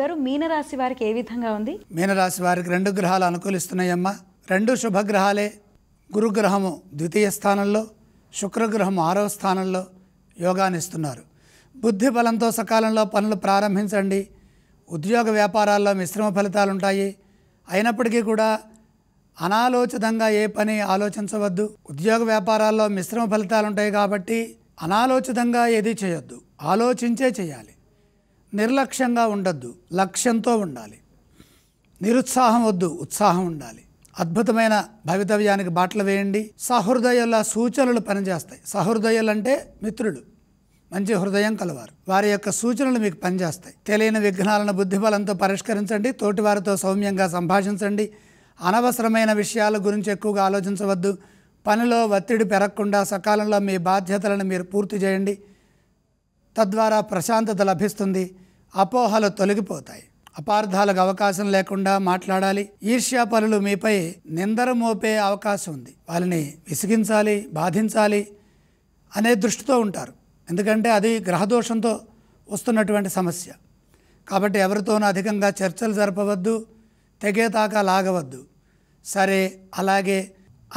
గారు మీనరాశి వారికి ఏ విధంగా ఉంది మీనరాశి వారికి రెండు గ్రహాలు అనుకూలిస్తున్నాయమ్మా రెండు శుభగ్రహాలే గురుగ్రహము ద్వితీయ స్థానంలో శుక్రగ్రహము ఆరవ స్థానంలో యోగానిస్తున్నారు బుద్ధి బలంతో సకాలంలో పనులు ప్రారంభించండి ఉద్యోగ వ్యాపారాల్లో మిశ్రమ ఫలితాలు ఉంటాయి అయినప్పటికీ కూడా అనాలోచితంగా ఏ పని ఆలోచించవద్దు ఉద్యోగ వ్యాపారాల్లో మిశ్రమ ఫలితాలు ఉంటాయి కాబట్టి అనాలోచితంగా ఏది చేయొద్దు ఆలోచించే చేయాలి నిర్లక్ష్యంగా ఉండొద్దు లక్ష్యంతో ఉండాలి నిరుత్సాహం వద్దు ఉత్సాహం ఉండాలి అద్భుతమైన భవితవ్యానికి బాటలు వేయండి సహృదయుల సూచనలు పనిచేస్తాయి సహృదయులు అంటే మిత్రులు మంచి హృదయం కలవారు వారి యొక్క సూచనలు మీకు పనిచేస్తాయి తెలియని విఘ్నాలను బుద్ధిబలంతో పరిష్కరించండి తోటి వారితో సౌమ్యంగా సంభాషించండి అనవసరమైన విషయాల గురించి ఎక్కువగా ఆలోచించవద్దు పనిలో ఒత్తిడి పెరగకుండా సకాలంలో మీ బాధ్యతలను మీరు పూర్తి చేయండి తద్వారా ప్రశాంతత లభిస్తుంది అపోహలు తొలగిపోతాయి అపార్థాలకు అవకాశం లేకుండా మాట్లాడాలి ఈర్ష్యా పనులు మీపై నిందర మోపే అవకాశం ఉంది వాళ్ళని విసిగించాలి బాధించాలి అనే దృష్టితో ఉంటారు ఎందుకంటే అది గ్రహదోషంతో వస్తున్నటువంటి సమస్య కాబట్టి ఎవరితోనూ అధికంగా చర్చలు జరపవద్దు తెగేతాక లాగవద్దు సరే అలాగే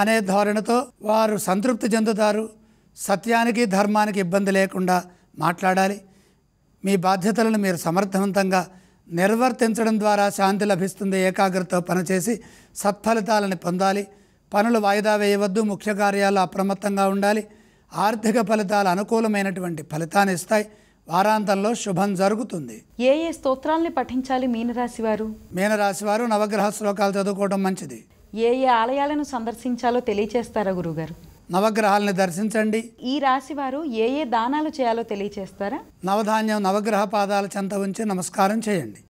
అనే ధోరణితో వారు సంతృప్తి చెందుతారు సత్యానికి ధర్మానికి ఇబ్బంది లేకుండా మాట్లాడాలి మీ బాధ్యతలను మీరు సమర్థవంతంగా నిర్వర్తించడం ద్వారా శాంతి లభిస్తుంది ఏకాగ్రతతో పనిచేసి సత్ఫలితాలను పొందాలి పనులు వాయిదా వేయవద్దు ముఖ్య కార్యాలు అప్రమత్తంగా ఉండాలి ఆర్థిక ఫలితాలు అనుకూలమైనటువంటి ఫలితాన్ని ఇస్తాయి వారాంతంలో శుభం జరుగుతుంది ఏ ఏ స్తోత్రాల్ని పఠించాలి మీనరాశి వారు మీనరాశి వారు నవగ్రహ శ్లోకాలు చదువుకోవడం మంచిది ఏ ఏ ఆలయాలను సందర్శించాలో తెలియచేస్తారా గురుగారు నవగ్రహాలని దర్శించండి ఈ రాశి వారు ఏ ఏ దానాలు చేయాలో తెలియచేస్తారా నవధాన్యం నవగ్రహ పాదాల చెంత ఉంచి నమస్కారం చేయండి